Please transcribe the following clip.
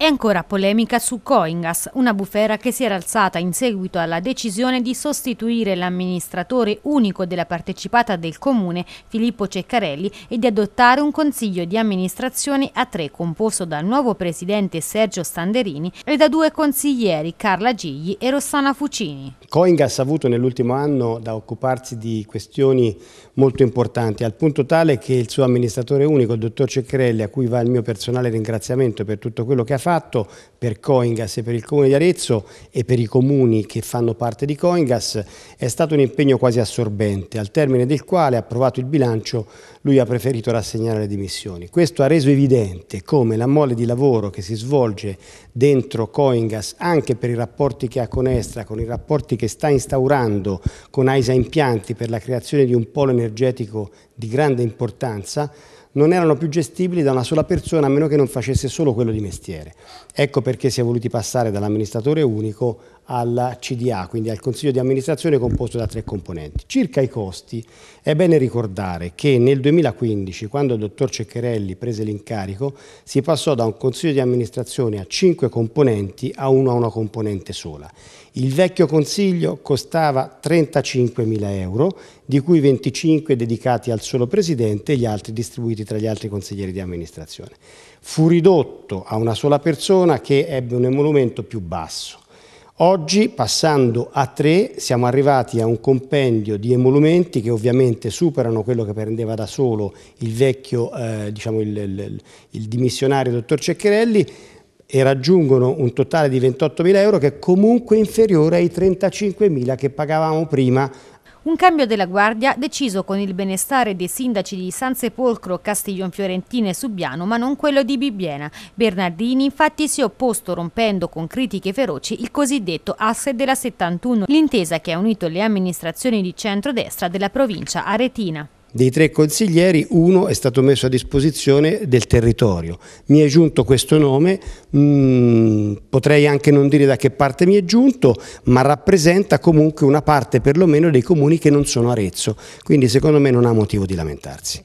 È ancora polemica su Coingas, una bufera che si era alzata in seguito alla decisione di sostituire l'amministratore unico della partecipata del comune, Filippo Ceccarelli, e di adottare un consiglio di amministrazione a tre composto dal nuovo presidente Sergio Standerini e da due consiglieri Carla Gigli e Rossana Fucini. Coingas ha avuto nell'ultimo anno da occuparsi di questioni molto importanti, al punto tale che il suo amministratore unico, il dottor Ceccarelli, a cui va il mio personale ringraziamento per tutto quello che ha fatto, fatto per Coingas e per il Comune di Arezzo e per i comuni che fanno parte di Coingas è stato un impegno quasi assorbente, al termine del quale, approvato il bilancio, lui ha preferito rassegnare le dimissioni. Questo ha reso evidente come la mole di lavoro che si svolge dentro Coingas, anche per i rapporti che ha con Estra, con i rapporti che sta instaurando con AISA Impianti per la creazione di un polo energetico di grande importanza, non erano più gestibili da una sola persona a meno che non facesse solo quello di mestiere. Ecco perché si è voluti passare dall'amministratore unico alla CDA, quindi al Consiglio di amministrazione composto da tre componenti. Circa i costi, è bene ricordare che nel 2015, quando il dottor Ceccherelli prese l'incarico, si passò da un Consiglio di amministrazione a cinque componenti a uno a una componente sola. Il vecchio Consiglio costava 35.000 euro, di cui 25 dedicati al solo Presidente e gli altri distribuiti distribuiti tra gli altri consiglieri di amministrazione. Fu ridotto a una sola persona che ebbe un emolumento più basso. Oggi, passando a tre, siamo arrivati a un compendio di emolumenti che ovviamente superano quello che prendeva da solo il vecchio, eh, diciamo il, il, il dimissionario dottor Ceccherelli, e raggiungono un totale di 28.000 euro che è comunque inferiore ai 35.000 che pagavamo prima un cambio della guardia deciso con il benestare dei sindaci di San Sepolcro, Castiglion Fiorentina e Subiano, ma non quello di Bibbiena. Bernardini infatti si è opposto rompendo con critiche feroci il cosiddetto asse della 71, l'intesa che ha unito le amministrazioni di centrodestra della provincia aretina. Dei tre consiglieri uno è stato messo a disposizione del territorio. Mi è giunto questo nome, mh, mm, potrei anche non dire da che parte mi è giunto, ma rappresenta comunque una parte perlomeno dei comuni che non sono Arezzo, quindi secondo me non ha motivo di lamentarsi.